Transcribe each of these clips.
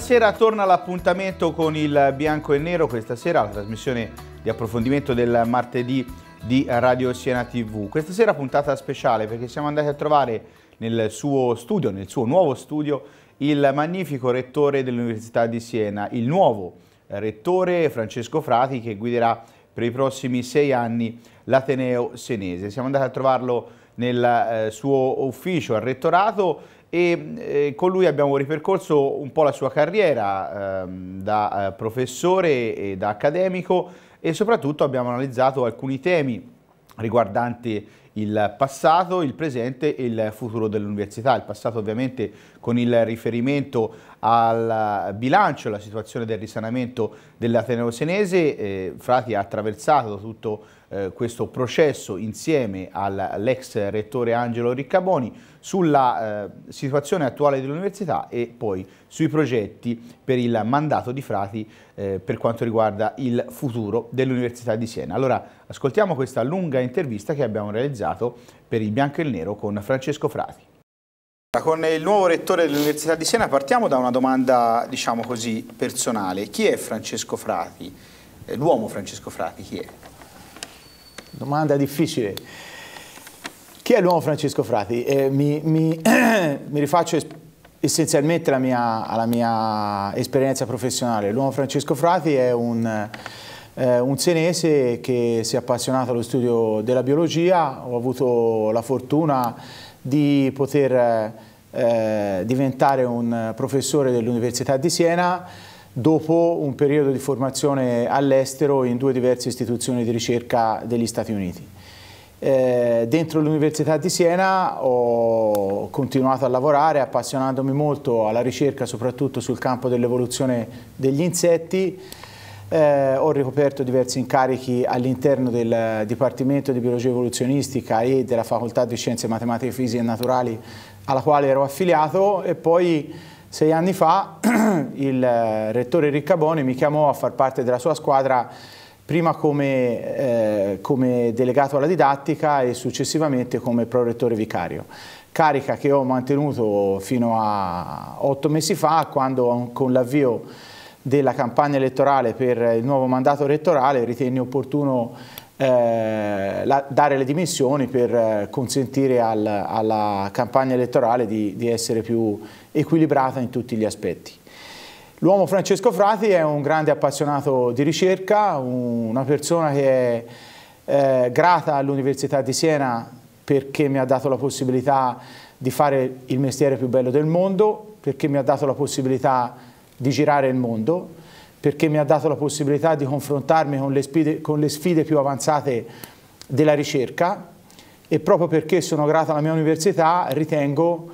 Buonasera, torna l'appuntamento con il bianco e nero questa sera, la trasmissione di approfondimento del martedì di Radio Siena TV. Questa sera puntata speciale perché siamo andati a trovare nel suo studio, nel suo nuovo studio, il magnifico rettore dell'Università di Siena, il nuovo rettore Francesco Frati che guiderà per i prossimi sei anni l'Ateneo Senese. Siamo andati a trovarlo nel eh, suo ufficio al rettorato e eh, con lui abbiamo ripercorso un po' la sua carriera ehm, da eh, professore e da accademico e soprattutto abbiamo analizzato alcuni temi riguardanti il passato, il presente e il futuro dell'università. Il passato ovviamente con il riferimento al bilancio, alla situazione del risanamento dell'Ateneo Senese. Eh, Frati ha attraversato tutto eh, questo processo insieme all'ex rettore Angelo Riccaboni sulla eh, situazione attuale dell'università e poi sui progetti per il mandato di Frati eh, per quanto riguarda il futuro dell'Università di Siena. Allora ascoltiamo questa lunga intervista che abbiamo realizzato per il bianco e il nero con Francesco Frati. Con il nuovo rettore dell'Università di Siena partiamo da una domanda, diciamo così, personale. Chi è Francesco Frati? Eh, l'uomo Francesco Frati, chi è? Domanda difficile. Chi è l'uomo Francesco Frati? Eh, mi, mi, mi, rifaccio essenzialmente alla mia, alla mia esperienza professionale. L'uomo Francesco Frati è un, eh, un senese che si è appassionato allo studio della biologia. Ho avuto la fortuna di poter eh, eh, diventare un professore dell'Università di Siena dopo un periodo di formazione all'estero in due diverse istituzioni di ricerca degli Stati Uniti. Eh, dentro l'Università di Siena ho continuato a lavorare appassionandomi molto alla ricerca soprattutto sul campo dell'evoluzione degli insetti eh, ho ricoperto diversi incarichi all'interno del Dipartimento di Biologia Evoluzionistica e della Facoltà di Scienze Matematiche, Fisiche e Naturali alla quale ero affiliato e poi sei anni fa il eh, rettore Riccaboni mi chiamò a far parte della sua squadra prima come, eh, come delegato alla didattica e successivamente come prorettore vicario carica che ho mantenuto fino a otto mesi fa quando con l'avvio della campagna elettorale per il nuovo mandato elettorale ritenne opportuno eh, la, dare le dimissioni per eh, consentire al, alla campagna elettorale di, di, essere più equilibrata in tutti gli aspetti. L'uomo Francesco Frati è un grande appassionato di ricerca, un, una persona che è eh, grata all'Università di Siena perché mi ha dato la possibilità di fare il mestiere più bello del mondo, perché mi ha dato la possibilità di girare il mondo perché mi ha dato la possibilità di confrontarmi con le, sfide, con le sfide più avanzate della ricerca e proprio perché sono grato alla mia università ritengo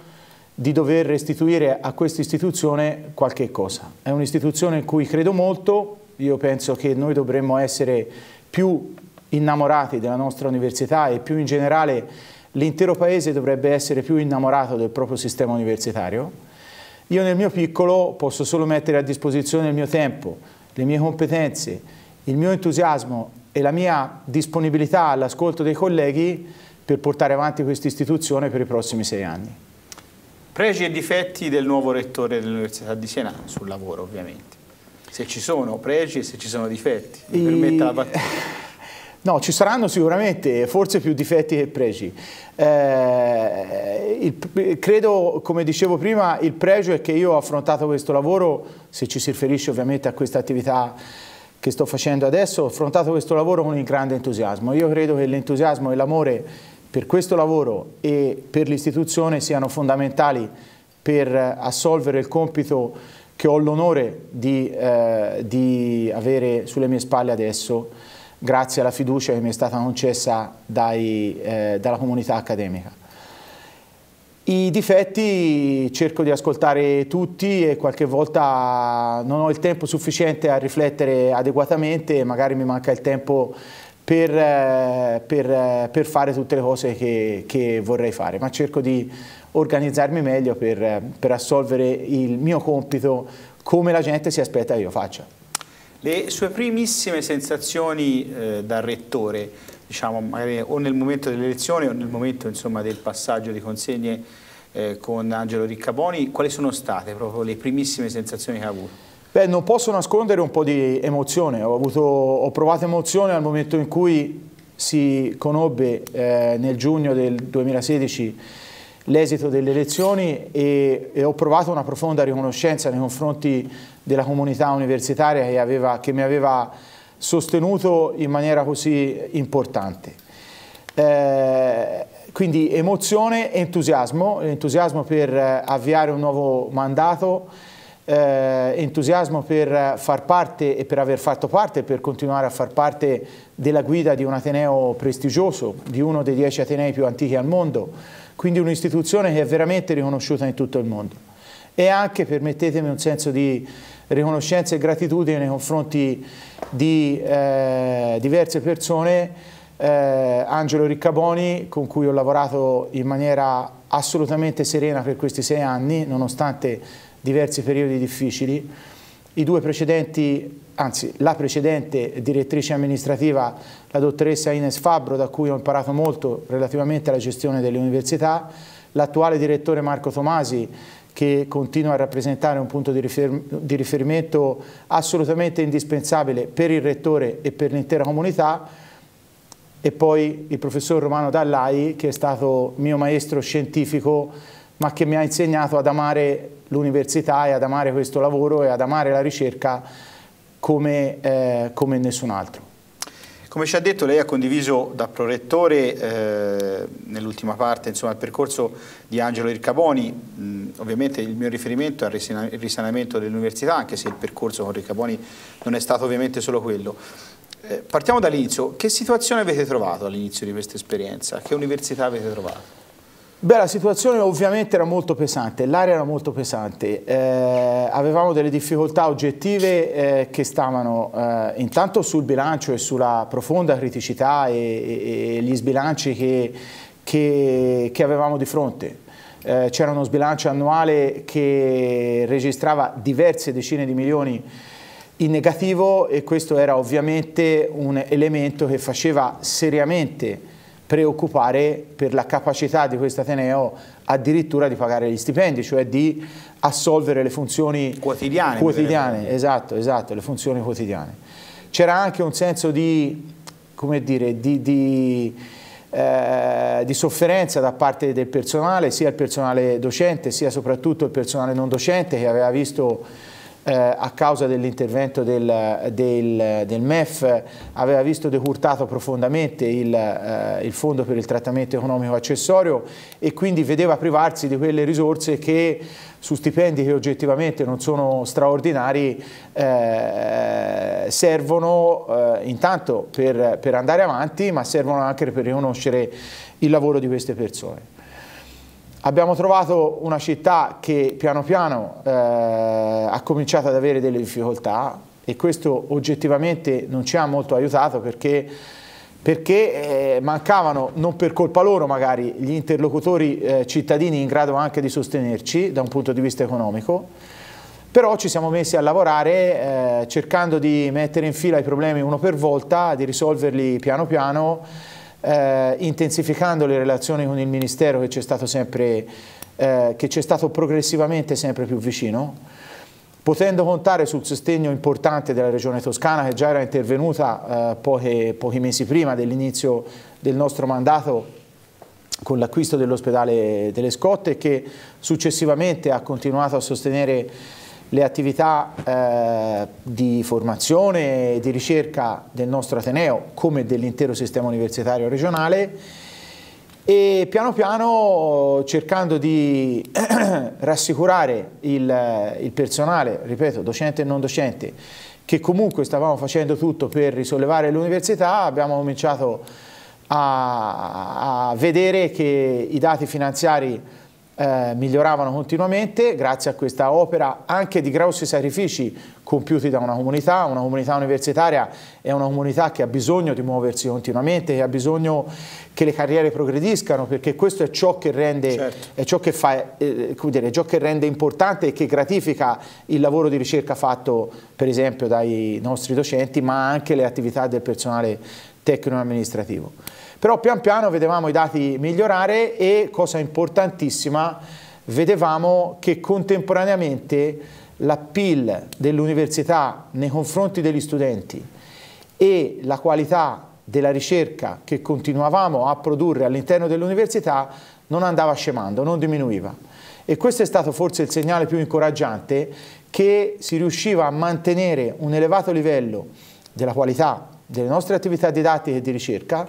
di dover restituire a questa istituzione qualche cosa. È un'istituzione in cui credo molto, io penso che noi dovremmo essere più innamorati della nostra università e più in generale l'intero Paese dovrebbe essere più innamorato del proprio sistema universitario io nel mio piccolo posso solo mettere a disposizione il mio tempo, le mie competenze, il mio entusiasmo e la mia disponibilità all'ascolto dei colleghi per portare avanti questa istituzione per i prossimi sei anni. Pregi e difetti del nuovo rettore dell'Università di Siena sul lavoro ovviamente. Se ci sono pregi e se ci sono difetti, mi permetta la battuta. No, ci saranno sicuramente, forse più difetti che pregi. Eh, il, credo, come dicevo prima, il pregio è che io ho affrontato questo lavoro, se ci si riferisce ovviamente a questa attività che sto facendo adesso, ho affrontato questo lavoro con un grande entusiasmo. Io credo che l'entusiasmo e l'amore per questo lavoro e per l'istituzione siano fondamentali per assolvere il compito che ho l'onore di, eh, di avere sulle mie spalle adesso grazie alla fiducia che mi è stata concessa dai, eh, dalla comunità accademica. I difetti cerco di ascoltare tutti e qualche volta non ho il tempo sufficiente a riflettere adeguatamente, magari mi manca il tempo per, eh, per, eh, per fare tutte le cose che, che, vorrei fare, ma cerco di organizzarmi meglio per, eh, per assolvere il mio compito come la gente si aspetta che io faccia. Le sue primissime sensazioni eh, da rettore, diciamo, magari o nel momento dell'elezione o nel momento insomma, del passaggio di consegne eh, con Angelo Riccaboni, quali sono state proprio le primissime sensazioni che ha avuto? Beh, non posso nascondere un po' di emozione, ho, avuto, ho provato emozione al momento in cui si conobbe eh, nel giugno del 2016 l'esito delle elezioni e, e, ho provato una profonda riconoscenza nei confronti della comunità universitaria che, aveva, che mi aveva sostenuto in maniera così importante. Eh, quindi emozione e entusiasmo, entusiasmo per eh, avviare un nuovo mandato, eh, entusiasmo per far parte e per aver fatto parte, e per continuare a far parte della guida di un Ateneo prestigioso, di uno dei dieci Atenei più antichi al mondo, quindi un'istituzione che è veramente riconosciuta in tutto il mondo e anche, permettetemi, un senso di riconoscenza e gratitudine nei confronti di eh, diverse persone, eh, Angelo Riccaboni con cui ho lavorato in maniera assolutamente serena per questi sei anni, nonostante diversi periodi difficili, i due precedenti, anzi la precedente direttrice amministrativa, la dottoressa Ines Fabbro, da cui ho imparato molto relativamente alla gestione delle università, l'attuale direttore Marco Tomasi, che continua a rappresentare un punto di riferimento assolutamente indispensabile per il rettore e per l'intera comunità, e poi il professor Romano Dallai, che è stato mio maestro scientifico ma che mi ha insegnato ad amare l'università e ad amare questo lavoro e ad amare la ricerca come, eh, come nessun altro. Come ci ha detto, lei ha condiviso da prorettore eh, nell'ultima parte insomma, il percorso di Angelo Riccaboni. Mm, ovviamente il mio riferimento è al risanamento dell'università, anche se il percorso con Riccaboni non è stato ovviamente solo quello. Eh, partiamo dall'inizio. Che situazione avete trovato all'inizio di questa esperienza? Che università avete trovato? Beh, la situazione ovviamente era molto pesante, l'area era molto pesante, eh, avevamo delle difficoltà oggettive eh, che stavano eh, intanto sul bilancio e sulla profonda criticità e, e, e gli sbilanci che, che, che, avevamo di fronte. Eh, c'era uno sbilancio annuale che registrava diverse decine di milioni in negativo e questo era ovviamente un elemento che faceva seriamente preoccupare per la capacità di questo Ateneo addirittura di pagare gli stipendi, cioè di assolvere le funzioni quotidiane. quotidiane esatto, esatto, le funzioni quotidiane. C'era anche un senso di, come dire, di, di, eh, di, sofferenza da parte del personale, sia il personale docente, sia soprattutto il personale non docente che aveva visto eh, a causa dell'intervento del, del, del, MEF aveva visto decurtato profondamente il, eh, il, fondo per il trattamento economico accessorio e quindi vedeva privarsi di quelle risorse che su stipendi che oggettivamente non sono straordinari eh, servono eh, intanto per, per andare avanti ma servono anche per riconoscere il lavoro di queste persone. Abbiamo trovato una città che piano piano eh, ha cominciato ad avere delle difficoltà e questo oggettivamente non ci ha molto aiutato perché, perché eh, mancavano, non per colpa loro magari, gli interlocutori eh, cittadini in grado anche di sostenerci da un punto di vista economico, però ci siamo messi a lavorare eh, cercando di mettere in fila i problemi uno per volta, di risolverli piano piano eh, intensificando le relazioni con il Ministero che ci è stato, eh, stato progressivamente sempre più vicino, potendo contare sul sostegno importante della Regione Toscana che già era intervenuta eh, poche, pochi mesi prima dell'inizio del nostro mandato con l'acquisto dell'ospedale delle Scotte e che successivamente ha continuato a sostenere le attività eh, di formazione e di ricerca del nostro Ateneo come dell'intero sistema universitario regionale e piano piano cercando di rassicurare il, il personale, ripeto, docente e non docente, che comunque stavamo facendo tutto per risollevare l'università, abbiamo cominciato a, a vedere che i dati finanziari eh, miglioravano continuamente grazie a questa opera anche di grossi sacrifici compiuti da una comunità, una comunità universitaria è una comunità che ha bisogno di muoversi continuamente, che ha bisogno che le carriere progrediscano perché questo è ciò che rende, certo. è ciò che fa, eh, dire, ciò che rende importante e che gratifica il lavoro di ricerca fatto per esempio dai nostri docenti ma anche le attività del personale tecnico-amministrativo. Però pian piano vedevamo i dati migliorare e, cosa importantissima, vedevamo che contemporaneamente l'appeal dell'università nei confronti degli studenti e la qualità della ricerca che continuavamo a produrre all'interno dell'università non andava scemando, non diminuiva. E questo è stato forse il segnale più incoraggiante che si riusciva a mantenere un elevato livello della qualità delle nostre attività didattiche e di ricerca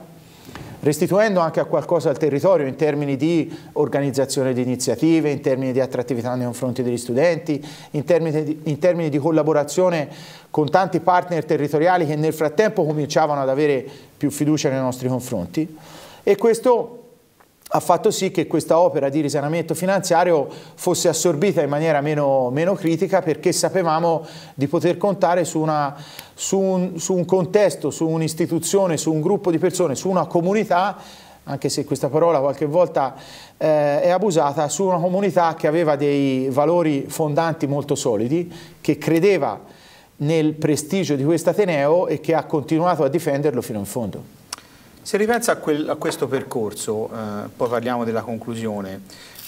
restituendo anche a qualcosa al territorio in termini di organizzazione di iniziative, in termini di attrattività nei confronti degli studenti, in termini di, in termini di collaborazione con tanti partner territoriali che nel frattempo cominciavano ad avere più fiducia nei nostri confronti e questo ha fatto sì che questa opera di risanamento finanziario fosse assorbita in maniera meno, meno critica perché sapevamo di poter contare su, una, su, un, su un contesto, su un'istituzione, su un gruppo di persone, su una comunità anche se questa parola qualche volta eh, è abusata, su una comunità che aveva dei valori fondanti molto solidi, che credeva nel prestigio di questo Ateneo e che ha continuato a difenderlo fino in fondo. Se ripensa a, quel, a questo percorso, eh, poi parliamo della conclusione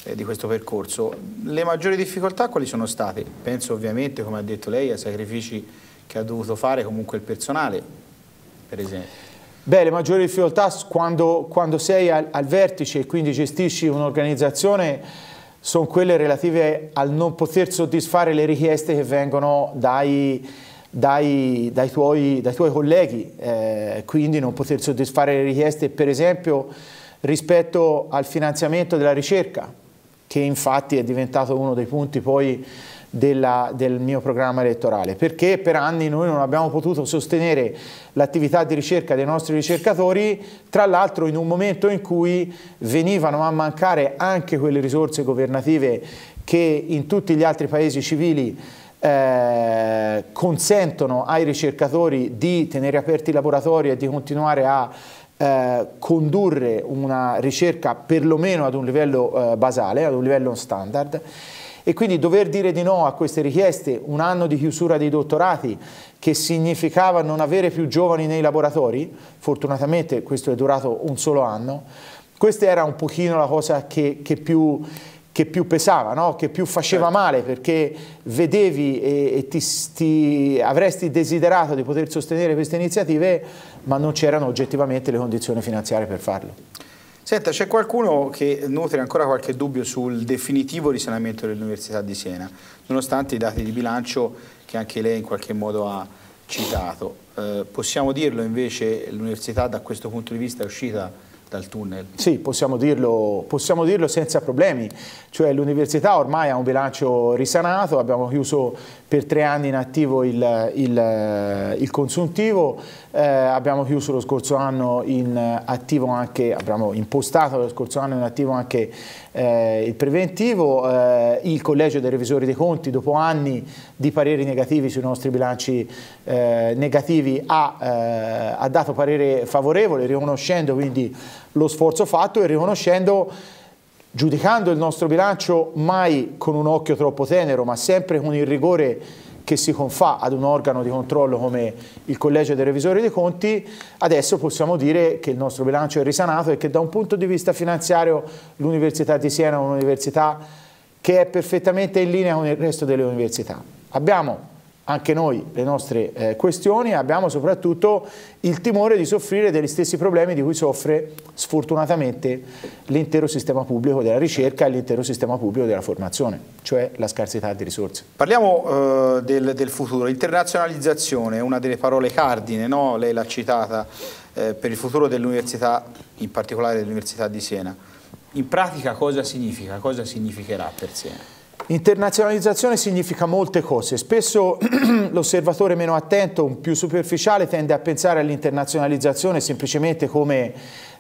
eh, di questo percorso, le maggiori difficoltà quali sono state? Penso ovviamente, come ha detto lei, ai sacrifici che ha dovuto fare comunque il personale, per esempio. Beh, le maggiori difficoltà quando, quando sei al, al vertice e quindi gestisci un'organizzazione sono quelle relative al non poter soddisfare le richieste che vengono dai, dai, dai, tuoi, dai tuoi, colleghi, eh, quindi non poter soddisfare le richieste per esempio rispetto al finanziamento della ricerca, che infatti è diventato uno dei punti poi della, del mio programma elettorale, perché per anni noi non abbiamo potuto sostenere l'attività di ricerca dei nostri ricercatori, tra l'altro in un momento in cui venivano a mancare anche quelle risorse governative che in tutti gli altri paesi civili eh, consentono ai ricercatori di tenere aperti i laboratori e di continuare a eh, condurre una ricerca perlomeno ad un livello eh, basale, ad un livello standard e quindi dover dire di no a queste richieste, un anno di chiusura dei dottorati che significava non avere più giovani nei laboratori, fortunatamente questo è durato un solo anno, questa era un pochino la cosa che, che più che più pesava, no? che più faceva certo. male, perché vedevi e, e ti, ti, avresti desiderato di poter sostenere queste iniziative, ma non c'erano oggettivamente le condizioni finanziarie per farlo. Senta, c'è qualcuno che nutre ancora qualche dubbio sul definitivo risanamento dell'Università di Siena, nonostante i dati di bilancio che anche lei in qualche modo ha citato. Eh, possiamo dirlo invece, l'Università da questo punto di vista è uscita dal tunnel? Sì, possiamo dirlo, possiamo dirlo senza problemi, cioè l'università ormai ha un bilancio risanato, abbiamo chiuso per tre anni in attivo il, il, il consuntivo, eh, abbiamo chiuso lo scorso anno in attivo anche, abbiamo impostato lo scorso anno in attivo anche eh, il preventivo, eh, il Collegio dei Revisori dei Conti dopo anni di pareri negativi sui nostri bilanci eh, negativi ha, eh, ha dato parere favorevole riconoscendo quindi lo sforzo fatto e riconoscendo giudicando il nostro bilancio mai con un occhio troppo tenero ma sempre con il rigore che si confà ad un organo di controllo come il Collegio dei Revisori dei Conti, adesso possiamo dire che il nostro bilancio è risanato e che da un punto di vista finanziario l'Università di Siena è un'università che è perfettamente in linea con il resto delle università. Abbiamo anche noi le nostre eh, questioni, abbiamo soprattutto il timore di soffrire degli stessi problemi di cui soffre sfortunatamente l'intero sistema pubblico della ricerca e l'intero sistema pubblico della formazione, cioè la scarsità di risorse. Parliamo eh, del, del, futuro, internazionalizzazione è una delle parole cardine, no? lei l'ha citata, eh, per il futuro dell'università, in particolare dell'Università di Siena. In pratica cosa significa, cosa significherà per Siena? Internazionalizzazione significa molte cose, spesso l'osservatore meno attento, un più superficiale, tende a pensare all'internazionalizzazione semplicemente come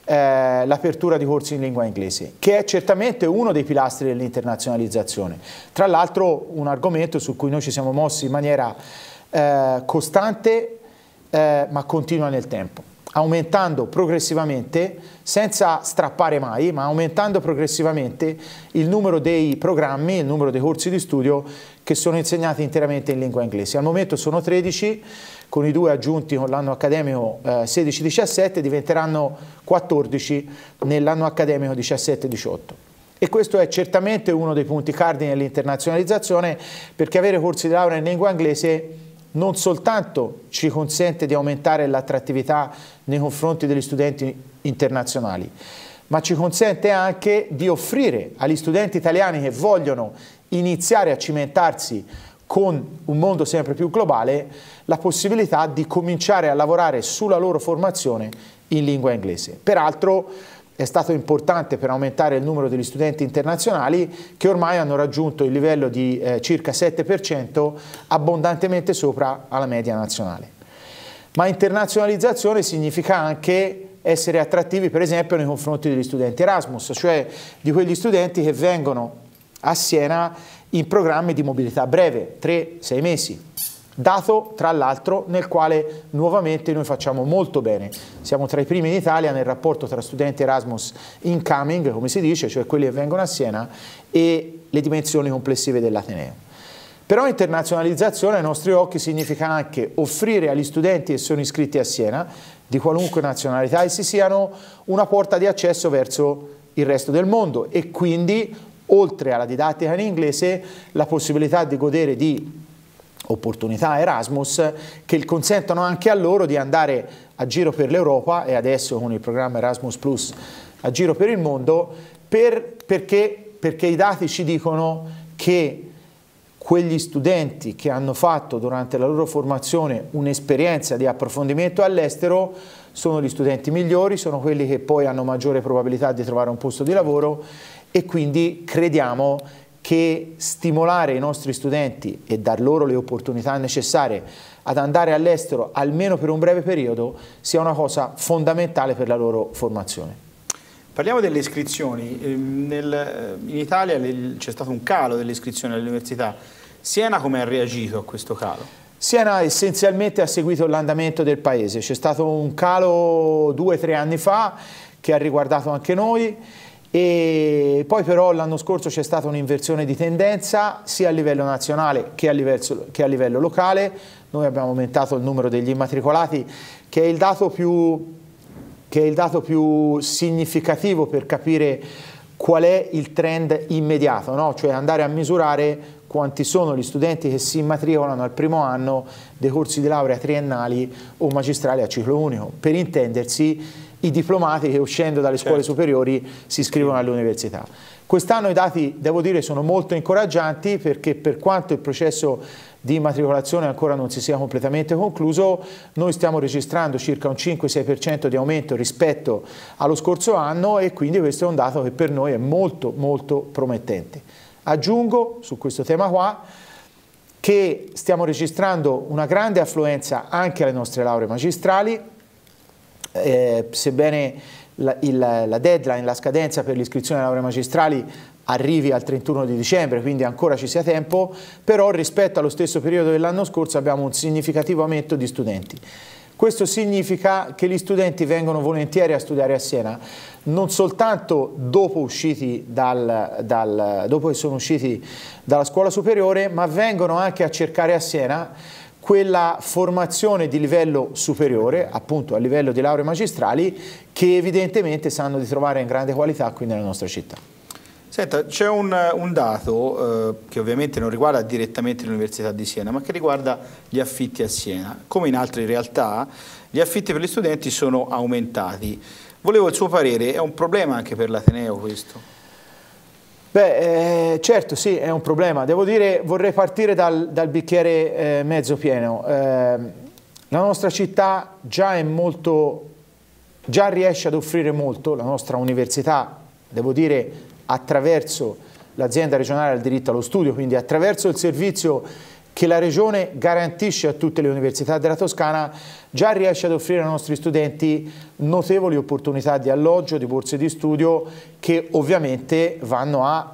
eh, l'apertura di corsi in lingua inglese, che è certamente uno dei pilastri dell'internazionalizzazione. Tra l'altro un argomento su cui noi ci siamo mossi in maniera eh, costante eh, ma continua nel tempo aumentando progressivamente, senza strappare mai, ma aumentando progressivamente il numero dei programmi, il numero dei corsi di studio che sono insegnati interamente in lingua inglese. Al momento sono 13, con i due aggiunti con l'anno accademico 16-17 eh, diventeranno 14 nell'anno accademico 17-18. E questo è certamente uno dei punti cardine dell'internazionalizzazione perché avere corsi di laurea in lingua inglese non soltanto ci consente di aumentare l'attrattività nei confronti degli studenti internazionali, ma ci consente anche di offrire agli studenti italiani che vogliono iniziare a cimentarsi con un mondo sempre più globale la possibilità di cominciare a lavorare sulla loro formazione in lingua inglese. Peraltro è stato importante per aumentare il numero degli studenti internazionali che ormai hanno raggiunto il livello di eh, circa 7% abbondantemente sopra alla media nazionale. Ma internazionalizzazione significa anche essere attrattivi per esempio nei confronti degli studenti Erasmus, cioè di quegli studenti che vengono a Siena in programmi di mobilità breve, 3-6 mesi dato tra l'altro nel quale nuovamente noi facciamo molto bene. Siamo tra i primi in Italia nel rapporto tra studenti Erasmus incoming, come si dice, cioè quelli che vengono a Siena, e le dimensioni complessive dell'Ateneo. Però internazionalizzazione ai nostri occhi significa anche offrire agli studenti che sono iscritti a Siena, di qualunque nazionalità essi siano, una porta di accesso verso il resto del mondo e quindi, oltre alla didattica in inglese, la possibilità di godere di opportunità Erasmus che consentono anche a loro di andare a giro per l'Europa e adesso con il programma Erasmus Plus a giro per il mondo per, perché, perché i dati ci dicono che quegli studenti che hanno fatto durante la loro formazione un'esperienza di approfondimento all'estero sono gli studenti migliori, sono quelli che poi hanno maggiore probabilità di trovare un posto di lavoro e quindi crediamo che stimolare i nostri studenti e dar loro le opportunità necessarie ad andare all'estero almeno per un breve periodo sia una cosa fondamentale per la loro formazione. Parliamo delle iscrizioni. Ehm, eh, in Italia c'è stato un calo delle iscrizioni all'università. Siena come ha reagito a questo calo? Siena essenzialmente ha seguito l'andamento del paese, c'è stato un calo due o tre anni fa che ha riguardato anche noi e poi però l'anno scorso c'è stata un'inversione di tendenza sia a livello nazionale che a livello, che a livello locale, noi abbiamo aumentato il numero degli immatricolati che è il dato più, che è il dato più significativo per capire qual è il trend immediato, no? cioè andare a misurare quanti sono gli studenti che si immatricolano al primo anno dei corsi di laurea triennali o magistrali a ciclo unico. Per intendersi i diplomati che uscendo dalle scuole certo. superiori si iscrivono alle università. Quest'anno i dati, devo dire, sono molto incoraggianti perché per quanto il processo di immatricolazione ancora non si sia completamente concluso, noi stiamo registrando circa un 5-6% di aumento rispetto allo scorso anno e quindi questo è un dato che per noi è molto molto promettente. Aggiungo su questo tema qua che stiamo registrando una grande affluenza anche alle nostre lauree magistrali, eh, sebbene la, il, la deadline, la scadenza per l'iscrizione alle lauree magistrali arrivi al 31 di dicembre, quindi ancora ci sia tempo, però rispetto allo stesso periodo dell'anno scorso abbiamo un significativo aumento di studenti. Questo significa che gli studenti vengono volentieri a studiare a Siena, non soltanto dopo, dal, dal, dopo che sono usciti dalla scuola superiore, ma vengono anche a cercare a Siena quella formazione di livello superiore, appunto a livello di lauree magistrali, che evidentemente sanno di trovare in grande qualità qui nella nostra città. Senta, c'è un, un, dato eh, che ovviamente non riguarda direttamente l'Università di Siena, ma che riguarda gli affitti a Siena. Come in altre realtà, gli affitti per gli studenti sono aumentati. Volevo il suo parere, è un problema anche per l'Ateneo questo? Beh, eh, certo, sì, è un problema. Devo dire, vorrei partire dal, dal bicchiere eh, mezzo pieno. Eh, la nostra città già è molto, già riesce ad offrire molto, la nostra università, devo dire, attraverso l'azienda regionale al diritto allo studio, quindi attraverso il servizio che la Regione garantisce a tutte le università della Toscana già riesce ad offrire ai nostri studenti notevoli opportunità di alloggio, di borse di studio che ovviamente vanno a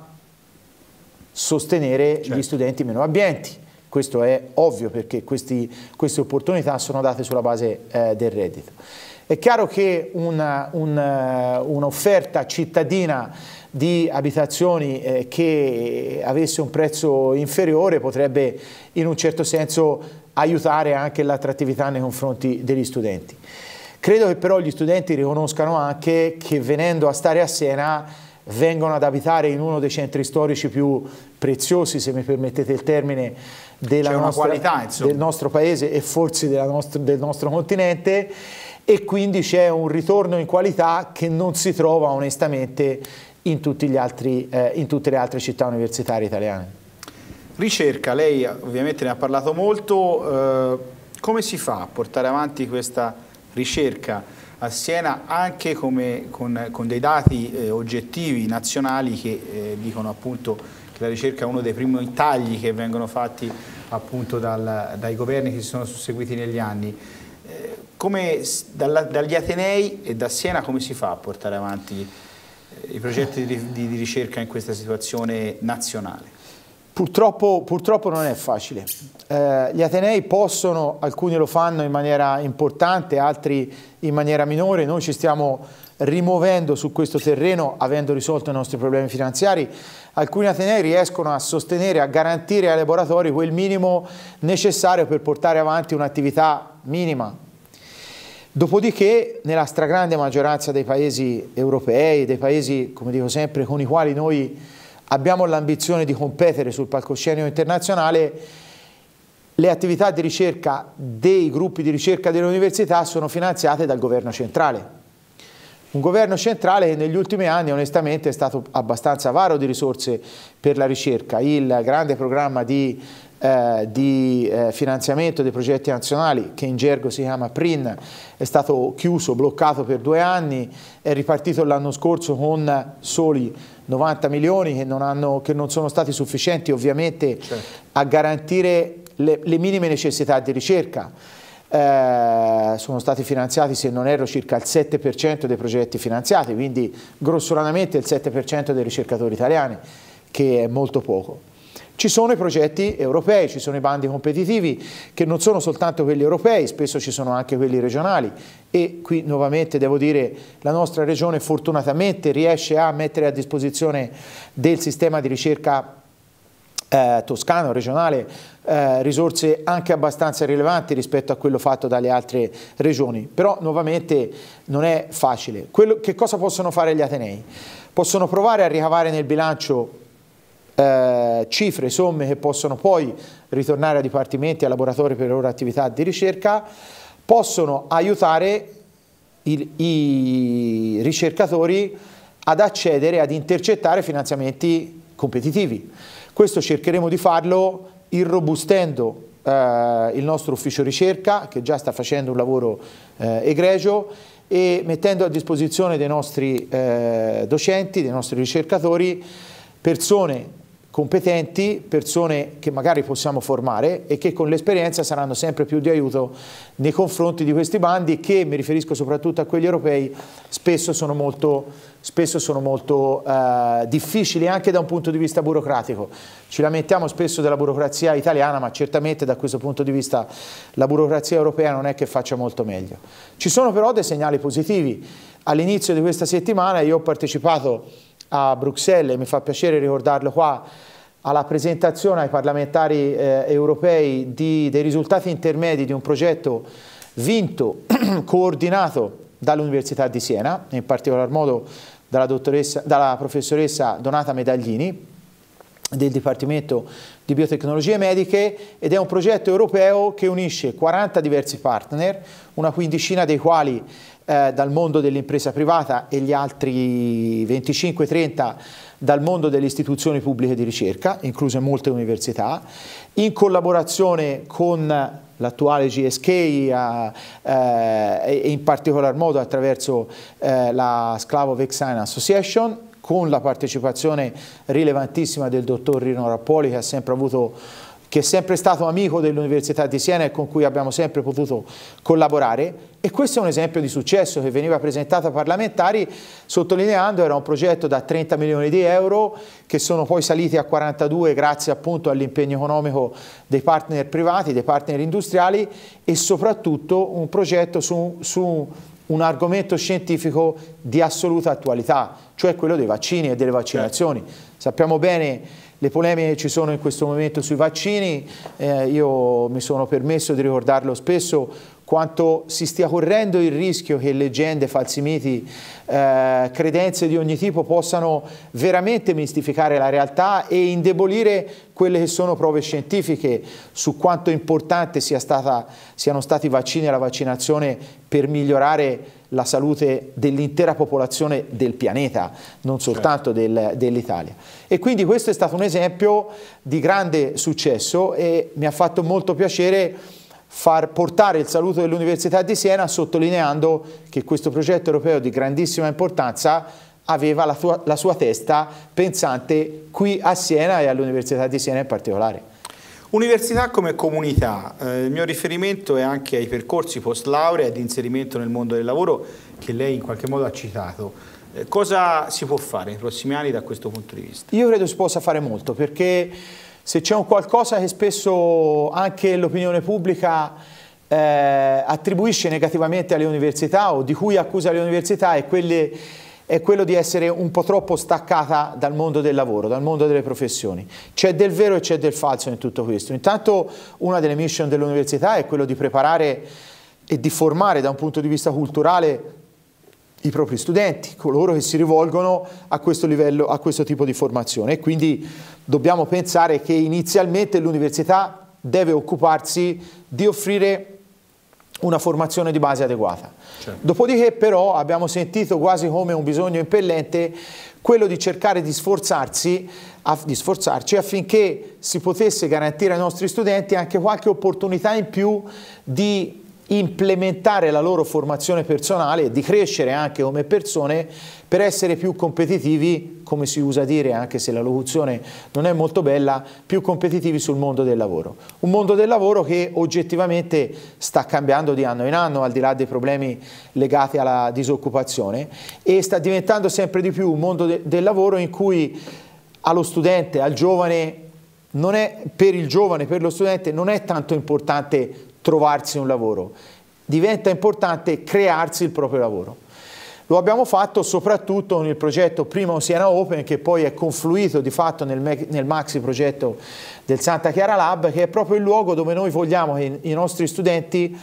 sostenere certo. gli studenti meno abbienti. Questo è ovvio perché questi, queste opportunità sono date sulla base eh, del reddito. È chiaro che eh, un'offerta un, cittadina di abitazioni eh, che avesse un prezzo inferiore potrebbe in un certo senso aiutare anche l'attrattività nei confronti degli studenti. Credo che però gli studenti riconoscano anche che venendo a stare a Siena vengono ad abitare in uno dei centri storici più preziosi, se mi permettete il termine, della nostra, qualità, del nostro paese e forse nostra, del nostro continente e quindi c'è un ritorno in qualità che non si trova onestamente in, altri, eh, in tutte le altre città universitarie italiane. Ricerca, lei ovviamente ne ha parlato molto, eh, come si fa a portare avanti questa ricerca a Siena anche come, con, con, dei dati eh, oggettivi nazionali che eh, dicono appunto che la ricerca è uno dei primi tagli che vengono fatti appunto dal, dai governi che si sono susseguiti negli anni. Eh, come, dalla, dagli Atenei e da Siena come si fa a portare avanti i progetti di, di, ricerca in questa situazione nazionale? Purtroppo, purtroppo, non è facile. Eh, gli Atenei possono, alcuni lo fanno in maniera importante, altri in maniera minore, noi ci stiamo rimuovendo su questo terreno avendo risolto i nostri problemi finanziari. Alcuni Atenei riescono a sostenere, a garantire ai laboratori quel minimo necessario per portare avanti un'attività minima, Dopodiché nella stragrande maggioranza dei paesi europei, dei paesi come dico sempre con i quali noi abbiamo l'ambizione di competere sul palcoscenico internazionale, le attività di ricerca dei gruppi di ricerca delle università sono finanziate dal governo centrale. Un governo centrale che negli ultimi anni onestamente è stato abbastanza avaro di risorse per la ricerca. Il grande programma di eh, di eh, finanziamento dei progetti nazionali, che in gergo si chiama PRIN, è stato chiuso, bloccato per due anni, è ripartito l'anno scorso con soli 90 milioni che non, hanno, che non sono stati sufficienti ovviamente certo. a garantire le, le minime necessità di ricerca. Eh, sono stati finanziati, se non erro, circa il 7% dei progetti finanziati, quindi grossolanamente il 7% dei ricercatori italiani, che è molto poco. Ci sono i progetti europei, ci sono i bandi competitivi che non sono soltanto quelli europei, spesso ci sono anche quelli regionali e qui nuovamente devo dire la nostra regione fortunatamente riesce a mettere a disposizione del sistema di ricerca eh, toscano, regionale, eh, risorse anche abbastanza rilevanti rispetto a quello fatto dalle altre regioni, però nuovamente non è facile. Quello, che cosa possono fare gli Atenei? Possono provare a ricavare nel bilancio eh, cifre, somme che possono poi ritornare a dipartimenti a laboratori per le loro attività di ricerca, possono aiutare il, i ricercatori ad accedere, ad intercettare finanziamenti competitivi. Questo cercheremo di farlo irrobustendo eh, il nostro ufficio ricerca che già sta facendo un lavoro eh, egregio e mettendo a disposizione dei nostri eh, docenti, dei nostri ricercatori persone competenti, persone che magari possiamo formare e che con l'esperienza saranno sempre più di aiuto nei confronti di questi bandi che, mi riferisco soprattutto a quelli europei, spesso sono molto, spesso sono molto eh, difficili anche da un punto di vista burocratico. Ci lamentiamo spesso della burocrazia italiana, ma certamente da questo punto di vista la burocrazia europea non è che faccia molto meglio. Ci sono però dei segnali positivi. All'inizio di questa settimana io ho partecipato a Bruxelles, mi fa piacere ricordarlo qua, alla presentazione ai parlamentari eh, europei di, dei risultati intermedi di un progetto vinto, coordinato dall'Università di Siena, in particolar modo dalla, dalla professoressa Donata Medaglini, del Dipartimento di Biotecnologie Mediche ed è un progetto europeo che unisce 40 diversi partner, una quindicina dei quali eh, dal mondo dell'impresa privata e gli altri 25-30 dal mondo delle istituzioni pubbliche di ricerca, incluse molte università, in collaborazione con l'attuale GSK eh, eh, e in particolar modo attraverso eh, la Sclavo Vexina Association con la partecipazione rilevantissima del dottor Rino Rappoli che, avuto, che è sempre stato amico dell'Università di Siena e con cui abbiamo sempre potuto collaborare e questo è un esempio di successo che veniva presentato ai parlamentari sottolineando che era un progetto da 30 milioni di euro che sono poi saliti a 42 grazie appunto all'impegno economico dei partner privati, dei partner industriali e soprattutto un progetto su, su un argomento scientifico di assoluta attualità cioè quello dei vaccini e delle certo. vaccinazioni. Certo. Sappiamo bene le polemiche che ci sono in questo momento sui vaccini, eh, io mi sono permesso di ricordarlo spesso, quanto si stia correndo il rischio che leggende, falsi miti, eh, credenze di ogni tipo possano veramente mistificare la realtà e indebolire quelle che sono prove scientifiche su quanto importante sia stata, siano stati i vaccini e la vaccinazione per migliorare la salute dell'intera popolazione del pianeta, non certo. soltanto del, dell'Italia. E quindi questo è stato un esempio di grande successo e mi ha fatto molto piacere far portare il saluto dell'Università di Siena sottolineando che questo progetto europeo di grandissima importanza aveva la, tua, la sua testa pensante qui a Siena e all'Università di Siena in particolare. Università come comunità, eh, il mio riferimento è anche ai percorsi post laurea e di inserimento nel mondo del lavoro che lei in qualche modo ha citato. Eh, cosa si può fare nei prossimi anni da questo punto di vista? Io credo si possa fare molto perché se c'è un qualcosa che spesso anche l'opinione pubblica eh, attribuisce negativamente alle università o di cui accusa le università è, quelle, è, quello di essere un po' troppo staccata dal mondo del lavoro, dal mondo delle professioni. C'è del vero e c'è del falso in tutto questo. Intanto una delle mission dell'università è quello di preparare e di formare da un punto di vista culturale i propri studenti, coloro che si rivolgono a questo, livello, a questo tipo di formazione. E quindi dobbiamo pensare che inizialmente l'università deve occuparsi di offrire una formazione di base adeguata. Certo. Dopodiché però abbiamo sentito quasi come un bisogno impellente quello di cercare di, sforzarsi, di sforzarci affinché si potesse garantire ai nostri studenti anche qualche opportunità in più di implementare la loro formazione personale e di crescere anche come persone per essere più competitivi, come si usa dire, anche se la locuzione non è molto bella, più competitivi sul mondo del lavoro. Un mondo del lavoro che oggettivamente sta cambiando di anno in anno, al di là dei problemi legati alla disoccupazione, e sta diventando sempre di più un mondo de del lavoro in cui allo studente, al giovane, è, per il giovane, per lo studente, non è tanto importante trovarsi un lavoro, diventa importante crearsi il proprio lavoro. Lo abbiamo fatto soprattutto con il progetto Prima Oceana Open che poi è confluito di fatto nel, nel, maxi progetto del Santa Chiara Lab che è proprio il luogo dove noi vogliamo che i nostri studenti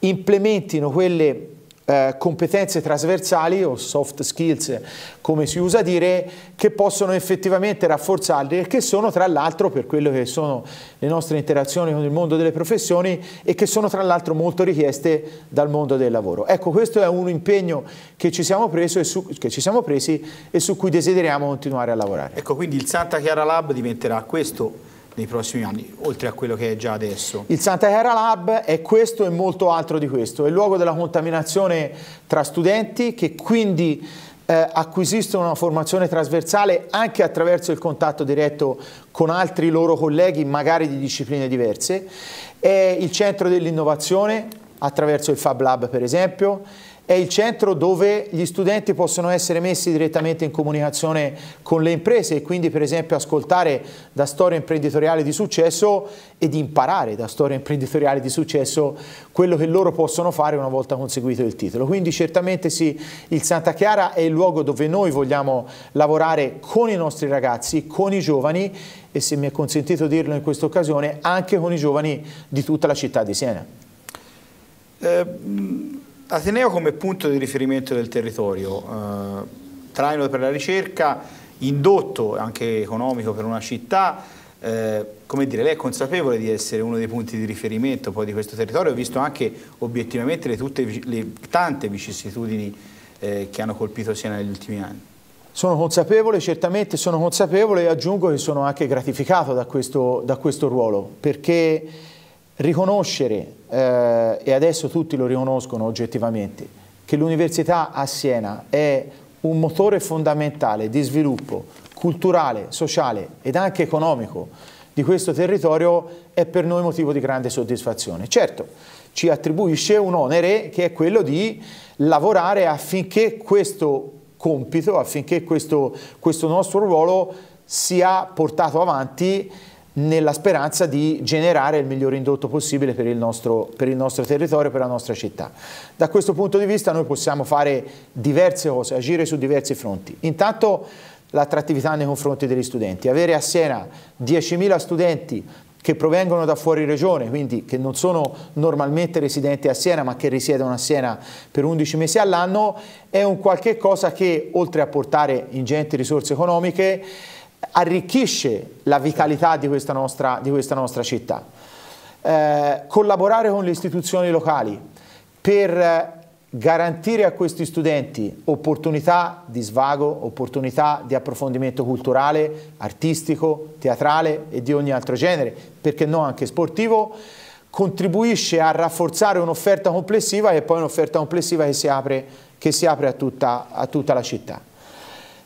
implementino quelle eh, competenze trasversali o soft skills come si usa dire che possono effettivamente rafforzarli e che sono tra l'altro per quello che sono le nostre interazioni con il mondo delle professioni e che sono tra l'altro molto richieste dal mondo del lavoro. Ecco questo è un impegno che ci siamo, su, che ci siamo presi e su cui desideriamo continuare a lavorare. Ecco quindi il Santa Chiara Lab diventerà questo nei prossimi anni, oltre a quello che è già adesso. Il Santa Clara Lab è questo e molto altro di questo, è il luogo della contaminazione tra studenti che quindi eh, acquisiscono una formazione trasversale anche attraverso il contatto diretto con altri loro colleghi, magari di discipline diverse. È il centro dell'innovazione attraverso il Fab Lab per esempio, è il centro dove gli studenti possono essere messi direttamente in comunicazione con le imprese e quindi per esempio ascoltare da storie imprenditoriali di successo ed imparare da storie imprenditoriali di successo quello che loro possono fare una volta conseguito il titolo. Quindi certamente sì, il Santa Chiara è il luogo dove noi vogliamo lavorare con i nostri ragazzi, con i giovani e se mi è consentito dirlo in questa occasione anche con i giovani di tutta la città di Siena. Eh, Ateneo come punto di riferimento del territorio, eh, traino per la ricerca, indotto anche economico per una città, eh, come dire, lei è consapevole di essere uno dei punti di riferimento poi di questo territorio, visto anche obiettivamente le, tutte, le tante vicissitudini eh, che hanno colpito Siena negli ultimi anni. Sono consapevole, certamente sono consapevole e aggiungo che sono anche gratificato da questo, da questo ruolo, perché riconoscere, eh, e adesso tutti lo riconoscono oggettivamente, che l'Università a Siena è un motore fondamentale di sviluppo culturale, sociale ed anche economico di questo territorio è per noi motivo di grande soddisfazione. Certo, ci attribuisce un onere che è quello di lavorare affinché questo compito, affinché questo, questo nostro ruolo sia portato avanti nella speranza di generare il miglior indotto possibile per il, nostro, per il, nostro, territorio, per la nostra città. Da questo punto di vista noi possiamo fare diverse cose, agire su diversi fronti. Intanto l'attrattività nei confronti degli studenti. Avere a Siena 10.000 studenti che provengono da fuori regione, quindi che non sono normalmente residenti a Siena ma che risiedono a Siena per 11 mesi all'anno, è un qualche cosa che oltre a portare ingenti risorse economiche arricchisce la vitalità di questa nostra, di questa nostra città. Eh, collaborare con le istituzioni locali per garantire a questi studenti opportunità di svago, opportunità di approfondimento culturale, artistico, teatrale e di ogni altro genere, perché no anche sportivo, contribuisce a rafforzare un'offerta complessiva che poi è un'offerta complessiva che si apre, che si apre a, tutta, a tutta la città.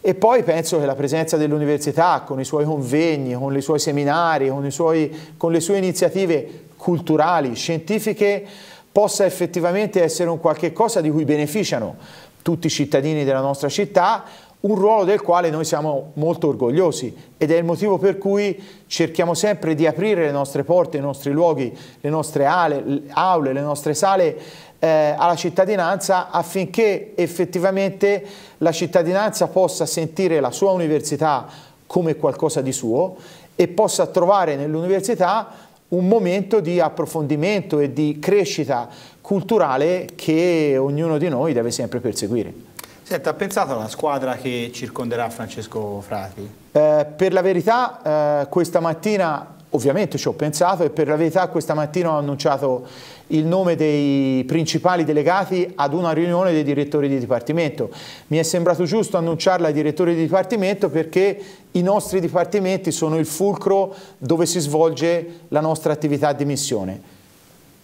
E poi penso che la presenza dell'università con i suoi convegni, con i suoi seminari, con, suoi, con le sue iniziative culturali, scientifiche, possa effettivamente essere un qualche cosa di cui beneficiano tutti i cittadini della nostra città, un ruolo del quale noi siamo molto orgogliosi ed è il motivo per cui cerchiamo sempre di aprire le nostre porte, i nostri luoghi, le nostre aule, le nostre sale eh, alla cittadinanza affinché effettivamente la cittadinanza possa sentire la sua università come qualcosa di suo e possa trovare nell'università un momento di approfondimento e di crescita culturale che ognuno di noi deve sempre perseguire. Senta, ha pensato alla squadra che circonderà Francesco Frati? Eh, per la verità eh, questa mattina, ovviamente ci ho pensato e per la verità questa mattina ho annunciato il nome dei principali delegati ad una riunione dei direttori di dipartimento. Mi è sembrato giusto annunciarla ai direttori di dipartimento perché i nostri dipartimenti sono il fulcro dove si svolge la nostra attività di missione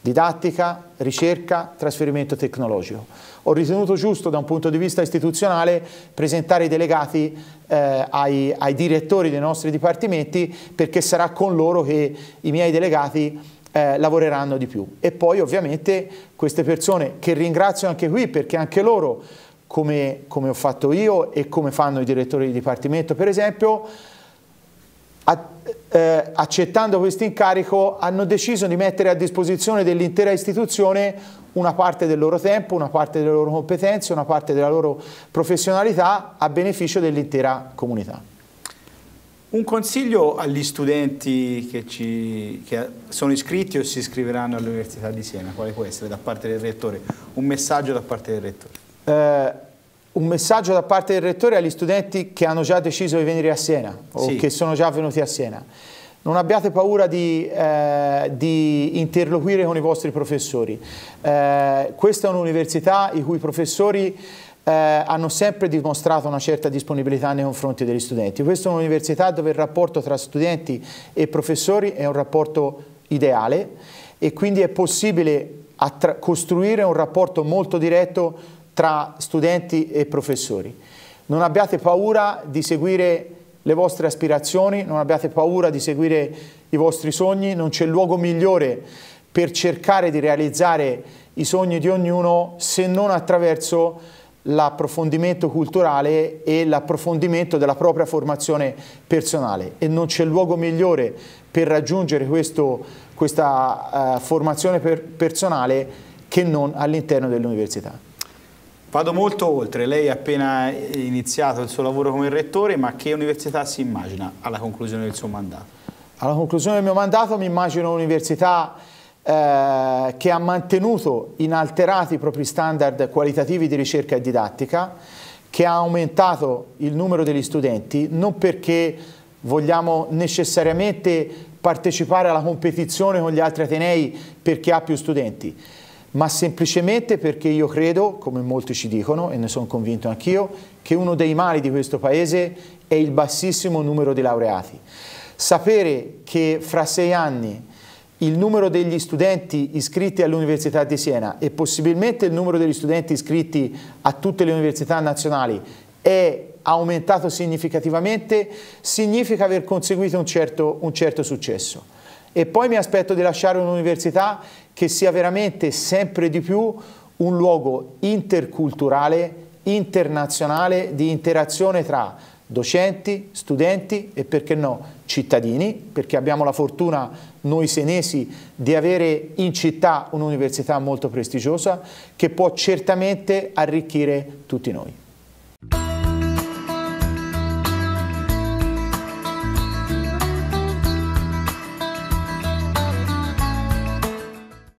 didattica, ricerca, trasferimento tecnologico. Ho ritenuto giusto da un punto di vista istituzionale presentare i delegati eh, ai, ai direttori dei nostri dipartimenti perché sarà con loro che i miei delegati eh, lavoreranno di più. E poi ovviamente queste persone che ringrazio anche qui perché anche loro, come, come ho fatto io e come fanno i direttori di dipartimento per esempio, a, eh, accettando questo incarico hanno deciso di mettere a disposizione dell'intera istituzione una parte del loro tempo, una parte delle loro competenze, una parte della loro professionalità a beneficio dell'intera comunità. Un consiglio agli studenti che, ci, che, sono iscritti o si iscriveranno all'Università di Siena, quale può essere da parte del Rettore? Un messaggio da parte del Rettore? Eh, un messaggio da parte del Rettore agli studenti che hanno già deciso di venire a Siena o sì. che sono già venuti a Siena. Non abbiate paura di, eh, di interloquire con i vostri professori. Eh, questa è un'università i cui professori eh, hanno sempre dimostrato una certa disponibilità nei confronti degli studenti. Questa è un'università dove il rapporto tra studenti e professori è un rapporto ideale e quindi è possibile costruire un rapporto molto diretto tra studenti e professori. Non abbiate paura di seguire le vostre aspirazioni, non abbiate paura di seguire i vostri sogni, non c'è luogo migliore per cercare di realizzare i sogni di ognuno se non attraverso l'approfondimento culturale e l'approfondimento della propria formazione personale e non c'è luogo migliore per raggiungere questo, questa uh, formazione per personale che non all'interno dell'università. Vado molto oltre, lei ha appena iniziato il suo lavoro come rettore, ma che università si immagina alla conclusione del suo mandato? Alla conclusione del mio mandato mi immagino un'università eh, che ha mantenuto inalterati i propri standard qualitativi di ricerca e didattica, che ha aumentato il numero degli studenti, non perché vogliamo necessariamente partecipare alla competizione con gli altri Atenei perché ha più studenti, ma semplicemente perché io credo, come molti ci dicono e ne sono convinto anch'io, che uno dei mali di questo Paese è il bassissimo numero di laureati. Sapere che fra sei anni il numero degli studenti iscritti all'Università di Siena e possibilmente il numero degli studenti iscritti a tutte le università nazionali è aumentato significativamente, significa aver conseguito un certo, un certo successo. E poi mi aspetto di lasciare un'università che sia veramente sempre di più un luogo interculturale, internazionale, di interazione tra docenti, studenti e perché no, cittadini, perché abbiamo la fortuna noi senesi di avere in città un'università molto prestigiosa che può certamente arricchire tutti noi.